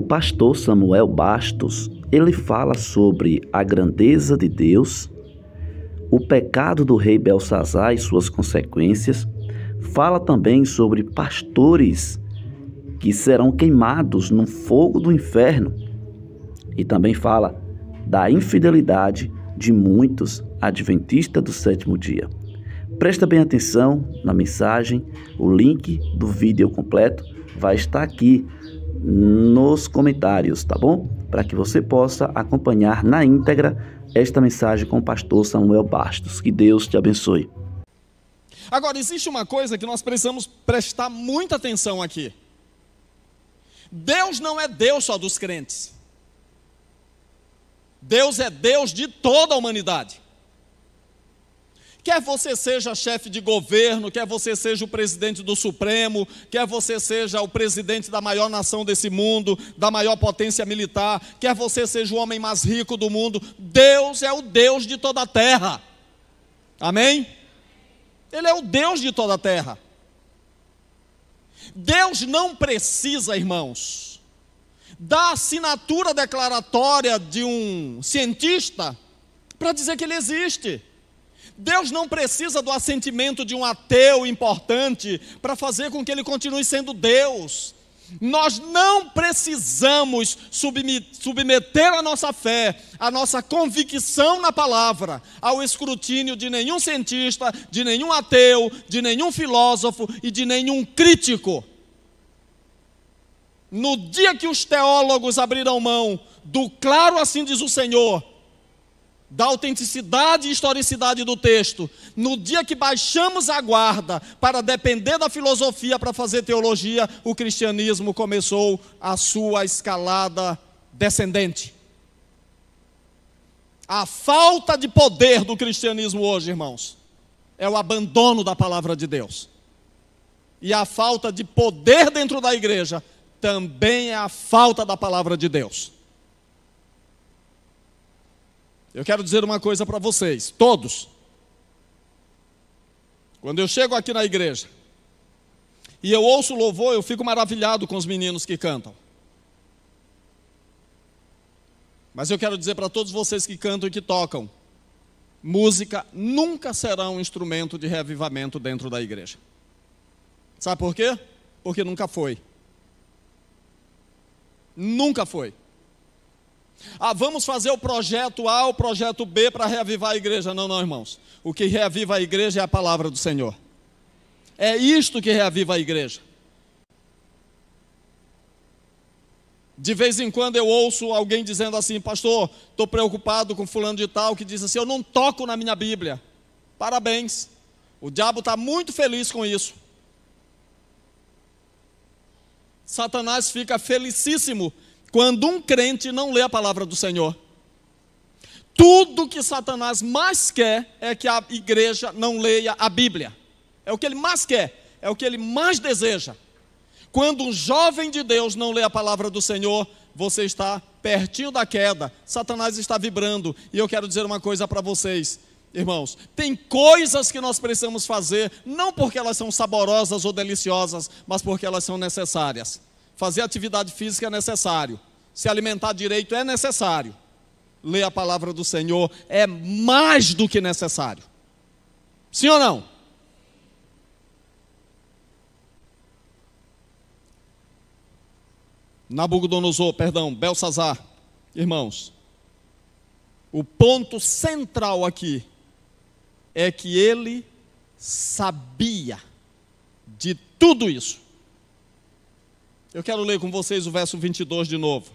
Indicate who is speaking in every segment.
Speaker 1: O pastor Samuel Bastos, ele fala sobre a grandeza de Deus, o pecado do rei Belsazar e suas consequências, fala também sobre pastores que serão queimados no fogo do inferno e também fala da infidelidade de muitos adventistas do sétimo dia. Presta bem atenção na mensagem, o link do vídeo completo vai estar aqui nos comentários, tá bom? Para que você possa acompanhar na íntegra esta mensagem com o pastor Samuel Bastos. Que Deus te abençoe. Agora, existe uma coisa que nós precisamos prestar muita atenção aqui. Deus não é Deus só dos crentes. Deus é Deus de toda a humanidade. Quer você seja chefe de governo, quer você seja o presidente do Supremo, quer você seja o presidente da maior nação desse mundo, da maior potência militar, quer você seja o homem mais rico do mundo, Deus é o Deus de toda a terra. Amém? Ele é o Deus de toda a terra. Deus não precisa, irmãos, da assinatura declaratória de um cientista para dizer que ele existe. Deus não precisa do assentimento de um ateu importante para fazer com que ele continue sendo Deus. Nós não precisamos submeter a nossa fé, a nossa convicção na palavra, ao escrutínio de nenhum cientista, de nenhum ateu, de nenhum filósofo e de nenhum crítico. No dia que os teólogos abrirão mão do claro assim diz o Senhor, da autenticidade e historicidade do texto, no dia que baixamos a guarda para depender da filosofia para fazer teologia, o cristianismo começou a sua escalada descendente. A falta de poder do cristianismo hoje, irmãos, é o abandono da palavra de Deus. E a falta de poder dentro da igreja também é a falta da palavra de Deus. Eu quero dizer uma coisa para vocês, todos. Quando eu chego aqui na igreja e eu ouço o louvor, eu fico maravilhado com os meninos que cantam. Mas eu quero dizer para todos vocês que cantam e que tocam: música nunca será um instrumento de reavivamento dentro da igreja. Sabe por quê? Porque nunca foi. Nunca foi. Ah, vamos fazer o projeto A, o projeto B para reavivar a igreja. Não, não, irmãos. O que reaviva a igreja é a palavra do Senhor. É isto que reaviva a igreja. De vez em quando eu ouço alguém dizendo assim, pastor, estou preocupado com fulano de tal, que diz assim, eu não toco na minha Bíblia. Parabéns. O diabo está muito feliz com isso. Satanás fica felicíssimo quando um crente não lê a palavra do Senhor. Tudo que Satanás mais quer é que a igreja não leia a Bíblia. É o que ele mais quer, é o que ele mais deseja. Quando um jovem de Deus não lê a palavra do Senhor, você está pertinho da queda. Satanás está vibrando. E eu quero dizer uma coisa para vocês, irmãos. Tem coisas que nós precisamos fazer, não porque elas são saborosas ou deliciosas, mas porque elas são necessárias. Fazer atividade física é necessário. Se alimentar direito é necessário. Ler a palavra do Senhor é mais do que necessário. Sim ou não? Nabucodonosor, perdão, Belsazar, irmãos, o ponto central aqui é que ele sabia de tudo isso. Eu quero ler com vocês o verso 22 de novo,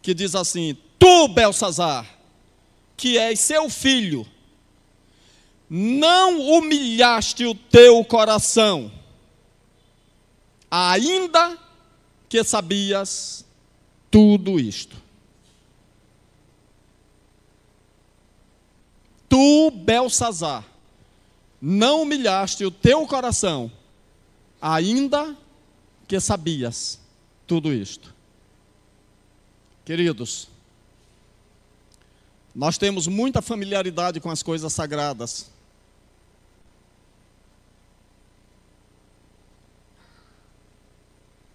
Speaker 1: que diz assim: Tu, Belsazar, que és seu filho, não humilhaste o teu coração, ainda que sabias tudo isto. Tu, Belsazar, não humilhaste o teu coração, ainda que sabias tudo isto. Queridos, nós temos muita familiaridade com as coisas sagradas.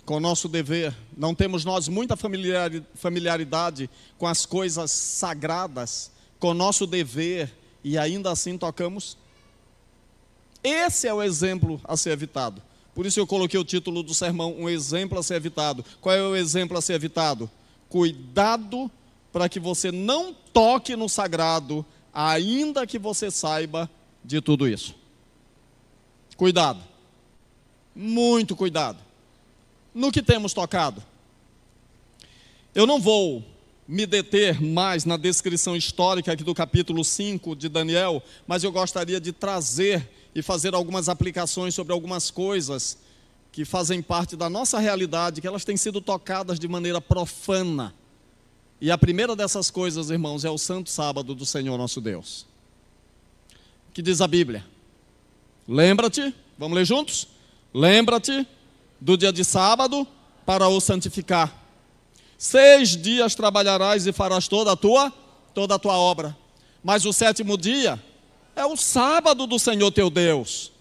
Speaker 1: Com o nosso dever, não temos nós muita familiaridade com as coisas sagradas, com o nosso dever, e ainda assim tocamos? Esse é o exemplo a ser evitado. Por isso eu coloquei o título do sermão, um exemplo a ser evitado. Qual é o exemplo a ser evitado? Cuidado para que você não toque no sagrado, ainda que você saiba de tudo isso. Cuidado. Muito cuidado. No que temos tocado. Eu não vou me deter mais na descrição histórica aqui do capítulo 5 de Daniel, mas eu gostaria de trazer e fazer algumas aplicações sobre algumas coisas que fazem parte da nossa realidade, que elas têm sido tocadas de maneira profana. E a primeira dessas coisas, irmãos, é o santo sábado do Senhor nosso Deus. Que diz a Bíblia? Lembra-te, vamos ler juntos? Lembra-te do dia de sábado para o santificar Seis dias trabalharás e farás toda a tua, toda a tua obra. Mas o sétimo dia é o sábado do Senhor teu Deus.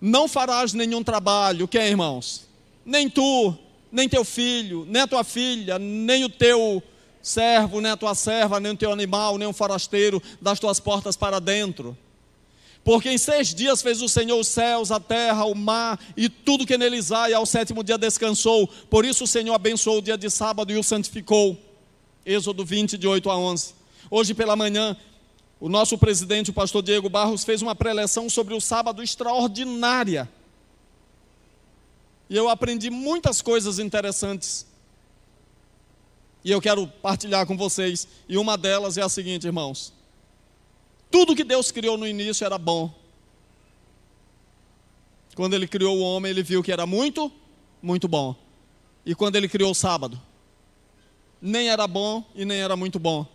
Speaker 1: Não farás nenhum trabalho, quem, irmãos? Nem tu, nem teu filho, nem a tua filha, nem o teu servo, nem a tua serva, nem o teu animal, nem o forasteiro das tuas portas para dentro porque em seis dias fez o Senhor os céus, a terra, o mar e tudo que neles há, e ao sétimo dia descansou. Por isso o Senhor abençoou o dia de sábado e o santificou. Êxodo 20, de 8 a 11. Hoje pela manhã, o nosso presidente, o pastor Diego Barros, fez uma preleção sobre o sábado extraordinária. E eu aprendi muitas coisas interessantes. E eu quero partilhar com vocês. E uma delas é a seguinte, irmãos. Tudo que Deus criou no início era bom. Quando ele criou o homem, ele viu que era muito, muito bom. E quando ele criou o sábado, nem era bom e nem era muito bom.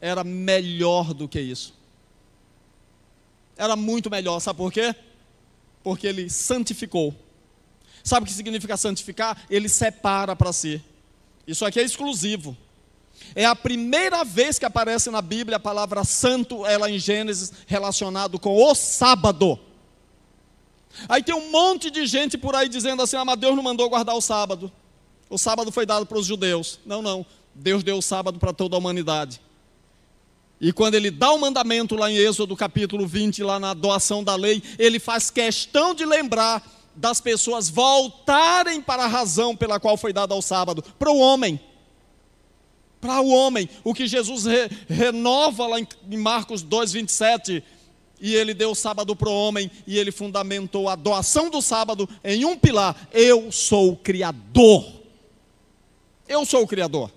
Speaker 1: Era melhor do que isso. Era muito melhor, sabe por quê? Porque ele santificou. Sabe o que significa santificar? Ele separa para si. Isso aqui é exclusivo. É a primeira vez que aparece na Bíblia a palavra santo, ela em Gênesis, relacionado com o sábado. Aí tem um monte de gente por aí dizendo assim: ah, mas Deus não mandou guardar o sábado. O sábado foi dado para os judeus. Não, não. Deus deu o sábado para toda a humanidade. E quando ele dá o mandamento lá em Êxodo capítulo 20, lá na doação da lei, ele faz questão de lembrar das pessoas voltarem para a razão pela qual foi dado ao sábado, para o homem para o homem, o que Jesus re, renova lá em, em Marcos 2:27, e ele deu o sábado para o homem e ele fundamentou a doação do sábado em um pilar: eu sou o criador. Eu sou o criador.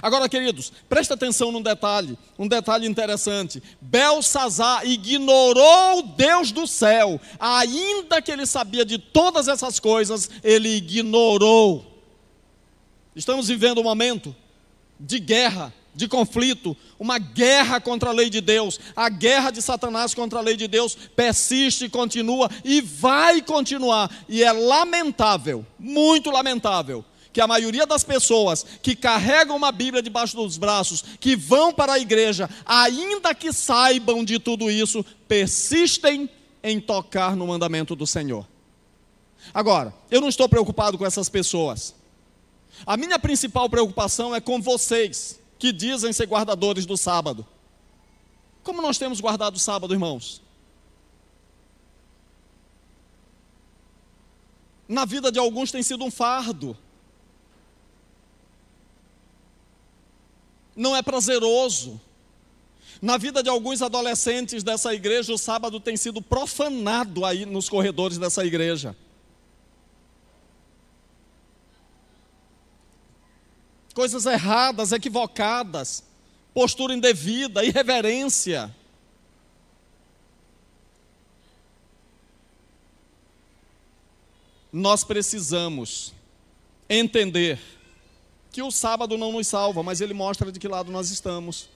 Speaker 1: Agora, queridos, presta atenção num detalhe, um detalhe interessante. Belsazar ignorou o Deus do céu, ainda que ele sabia de todas essas coisas, ele ignorou. Estamos vivendo um momento de guerra, de conflito, uma guerra contra a lei de Deus. A guerra de Satanás contra a lei de Deus persiste, continua e vai continuar. E é lamentável, muito lamentável, que a maioria das pessoas que carregam uma Bíblia debaixo dos braços, que vão para a igreja, ainda que saibam de tudo isso, persistem em tocar no mandamento do Senhor. Agora, eu não estou preocupado com essas pessoas. A minha principal preocupação é com vocês que dizem ser guardadores do sábado. Como nós temos guardado o sábado, irmãos? Na vida de alguns tem sido um fardo. Não é prazeroso. Na vida de alguns adolescentes dessa igreja, o sábado tem sido profanado aí nos corredores dessa igreja. coisas erradas, equivocadas, postura indevida, irreverência. Nós precisamos entender que o sábado não nos salva, mas ele mostra de que lado nós estamos.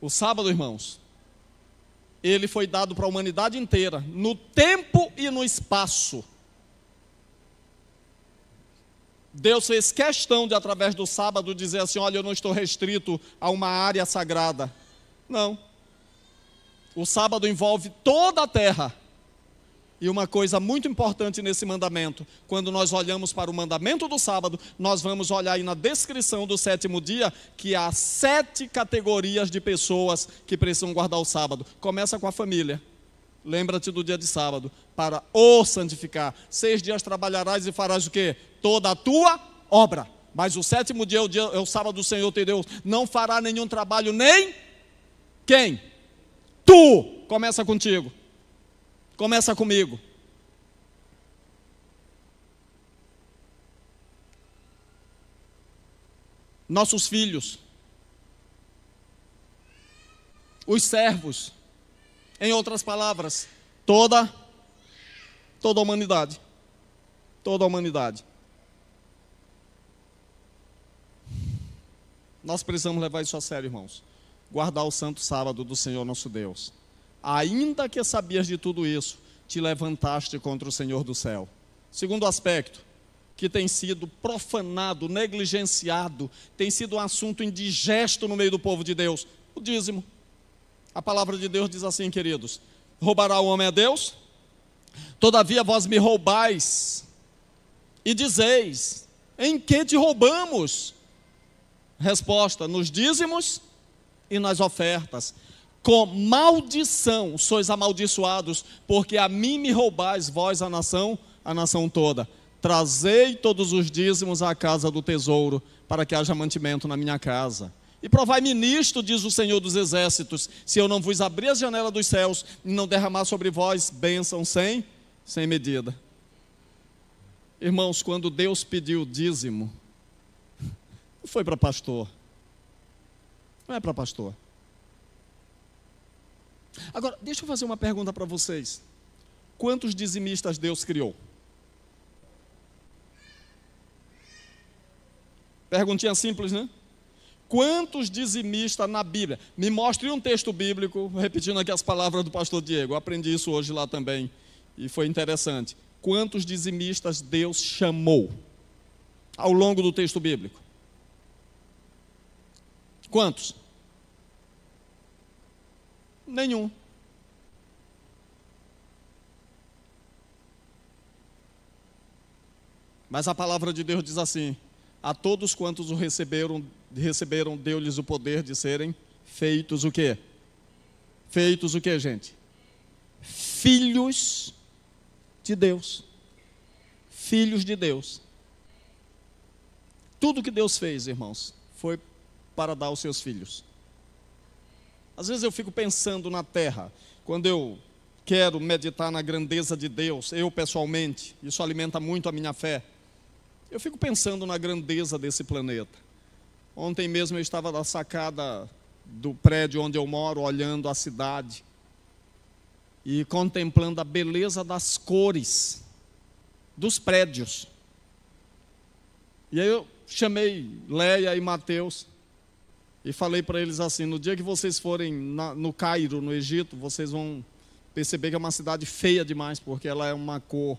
Speaker 1: O sábado, irmãos, ele foi dado para a humanidade inteira, no tempo e no espaço. Deus fez questão de, através do sábado, dizer assim: olha, eu não estou restrito a uma área sagrada. Não. O sábado envolve toda a terra. E uma coisa muito importante nesse mandamento, quando nós olhamos para o mandamento do sábado, nós vamos olhar aí na descrição do sétimo dia que há sete categorias de pessoas que precisam guardar o sábado. Começa com a família. Lembra-te do dia de sábado, para o santificar. Seis dias trabalharás e farás o quê? Toda a tua obra. Mas o sétimo dia é o, dia, é o sábado do Senhor teu Deus. Não fará nenhum trabalho, nem quem? Tu. Começa contigo. Começa comigo. Nossos filhos. Os servos em outras palavras, toda toda a humanidade. Toda a humanidade. Nós precisamos levar isso a sério, irmãos. Guardar o santo sábado do Senhor nosso Deus. Ainda que sabias de tudo isso, te levantaste contra o Senhor do céu. Segundo aspecto, que tem sido profanado, negligenciado, tem sido um assunto indigesto no meio do povo de Deus: o dízimo. A palavra de Deus diz assim, queridos: roubará o homem a Deus? Todavia vós me roubais e dizeis: em que te roubamos? Resposta: nos dízimos e nas ofertas. Com maldição sois amaldiçoados, porque a mim me roubais vós a nação, a nação toda. Trazei todos os dízimos à casa do tesouro, para que haja mantimento na minha casa. E provai ministro, diz o Senhor dos Exércitos, se eu não vos abrir as janelas dos céus e não derramar sobre vós bênção sem, sem medida. Irmãos, quando Deus pediu dízimo, não foi para pastor, não é para pastor. Agora, deixa eu fazer uma pergunta para vocês: quantos dizimistas Deus criou? Perguntinha simples, né? Quantos dizimistas na Bíblia? Me mostre um texto bíblico, repetindo aqui as palavras do pastor Diego. Eu aprendi isso hoje lá também e foi interessante. Quantos dizimistas Deus chamou ao longo do texto bíblico? Quantos? Nenhum. Mas a palavra de Deus diz assim: a todos quantos o receberam, receberam, deu-lhes o poder de serem feitos o quê? Feitos o quê, gente? Filhos de Deus. Filhos de Deus. Tudo que Deus fez, irmãos, foi para dar aos seus filhos. Às vezes eu fico pensando na terra, quando eu quero meditar na grandeza de Deus, eu pessoalmente, isso alimenta muito a minha fé. Eu fico pensando na grandeza desse planeta. Ontem mesmo eu estava na sacada do prédio onde eu moro, olhando a cidade e contemplando a beleza das cores dos prédios. E aí eu chamei Leia e Mateus e falei para eles assim: no dia que vocês forem na, no Cairo, no Egito, vocês vão perceber que é uma cidade feia demais, porque ela é uma cor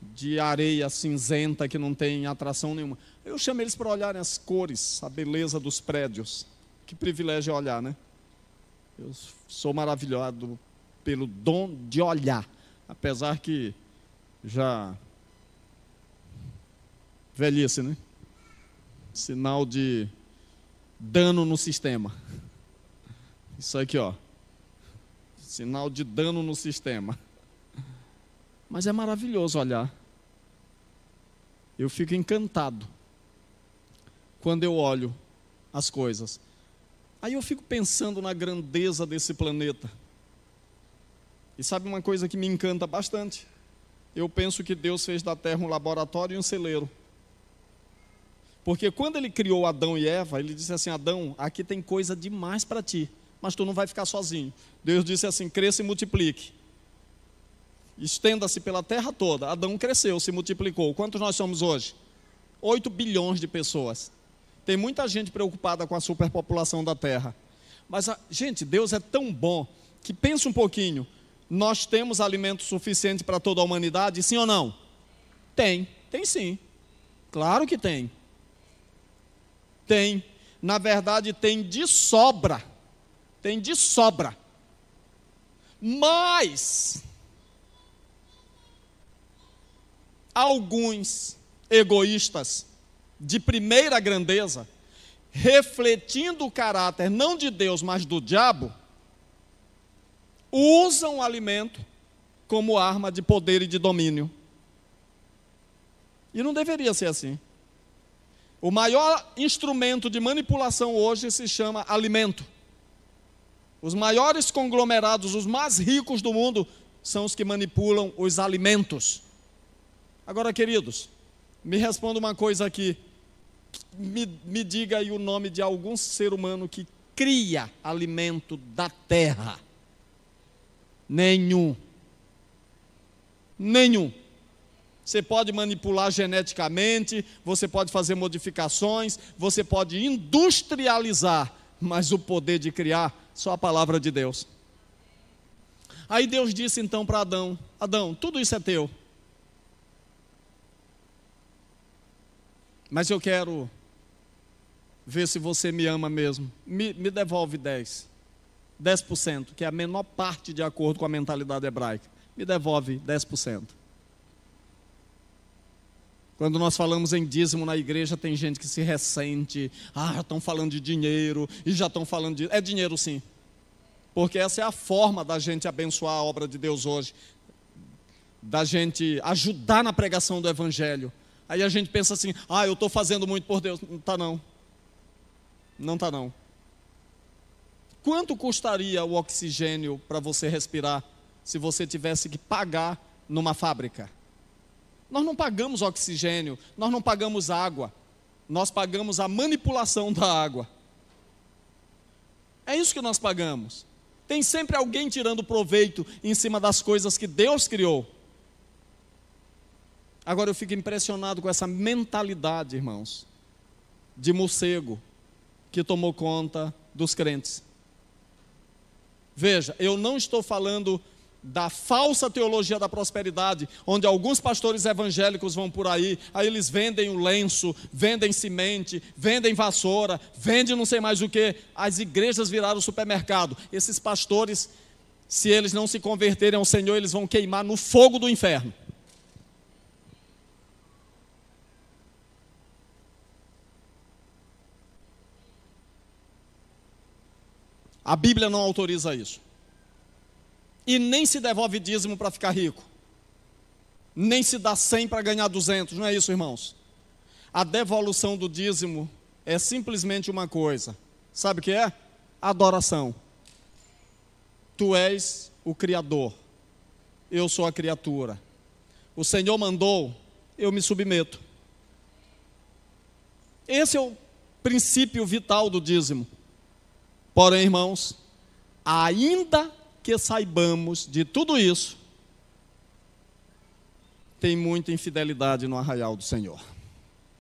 Speaker 1: de areia cinzenta que não tem atração nenhuma. Eu chamo eles para olharem as cores, a beleza dos prédios. Que privilégio é olhar, né? Eu sou maravilhado pelo dom de olhar, apesar que já velhice, né? Sinal de dano no sistema. Isso aqui, ó. Sinal de dano no sistema. Mas é maravilhoso olhar. Eu fico encantado quando eu olho as coisas. Aí eu fico pensando na grandeza desse planeta. E sabe uma coisa que me encanta bastante? Eu penso que Deus fez da terra um laboratório e um celeiro. Porque quando ele criou Adão e Eva, ele disse assim: Adão, aqui tem coisa demais para ti, mas tu não vai ficar sozinho. Deus disse assim: cresça e multiplique estenda-se pela terra toda. Adão cresceu, se multiplicou. Quantos nós somos hoje? 8 bilhões de pessoas. Tem muita gente preocupada com a superpopulação da terra. Mas, a, ah, gente, Deus é tão bom que pensa um pouquinho. Nós temos alimento suficiente para toda a humanidade, sim ou não? Tem, tem sim. Claro que tem. Tem. Na verdade, tem de sobra. Tem de sobra. Mas alguns egoístas de primeira grandeza, refletindo o caráter não de Deus, mas do diabo, usam o alimento como arma de poder e de domínio. E não deveria ser assim. O maior instrumento de manipulação hoje se chama alimento. Os maiores conglomerados, os mais ricos do mundo, são os que manipulam os alimentos. Agora, queridos, me responda uma coisa aqui. Me, me diga aí o nome de algum ser humano que cria alimento da terra. Nenhum. Nenhum. Você pode manipular geneticamente, você pode fazer modificações, você pode industrializar, mas o poder de criar, só a palavra de Deus. Aí Deus disse então para Adão: Adão, tudo isso é teu. Mas eu quero ver se você me ama mesmo. Me, me devolve 10. 10%, que é a menor parte de acordo com a mentalidade hebraica. Me devolve 10%. Quando nós falamos em dízimo na igreja, tem gente que se ressente. Ah, já estão falando de dinheiro e já estão falando de. É dinheiro sim. Porque essa é a forma da gente abençoar a obra de Deus hoje, da gente ajudar na pregação do Evangelho. Aí a gente pensa assim: ah, eu estou fazendo muito por Deus. Não está, não. Não está, não. Quanto custaria o oxigênio para você respirar se você tivesse que pagar numa fábrica? Nós não pagamos oxigênio, nós não pagamos água, nós pagamos a manipulação da água. É isso que nós pagamos. Tem sempre alguém tirando proveito em cima das coisas que Deus criou. Agora eu fico impressionado com essa mentalidade, irmãos, de morcego que tomou conta dos crentes. Veja, eu não estou falando da falsa teologia da prosperidade, onde alguns pastores evangélicos vão por aí, aí eles vendem o lenço, vendem semente, vendem vassoura, vendem não sei mais o que, as igrejas viraram supermercado. Esses pastores, se eles não se converterem ao Senhor, eles vão queimar no fogo do inferno. A Bíblia não autoriza isso. E nem se devolve dízimo para ficar rico. Nem se dá 100 para ganhar 200, não é isso, irmãos? A devolução do dízimo é simplesmente uma coisa. Sabe o que é? Adoração. Tu és o Criador, eu sou a criatura. O Senhor mandou, eu me submeto. Esse é o princípio vital do dízimo. Porém, irmãos, ainda que saibamos de tudo isso, tem muita infidelidade no arraial do Senhor.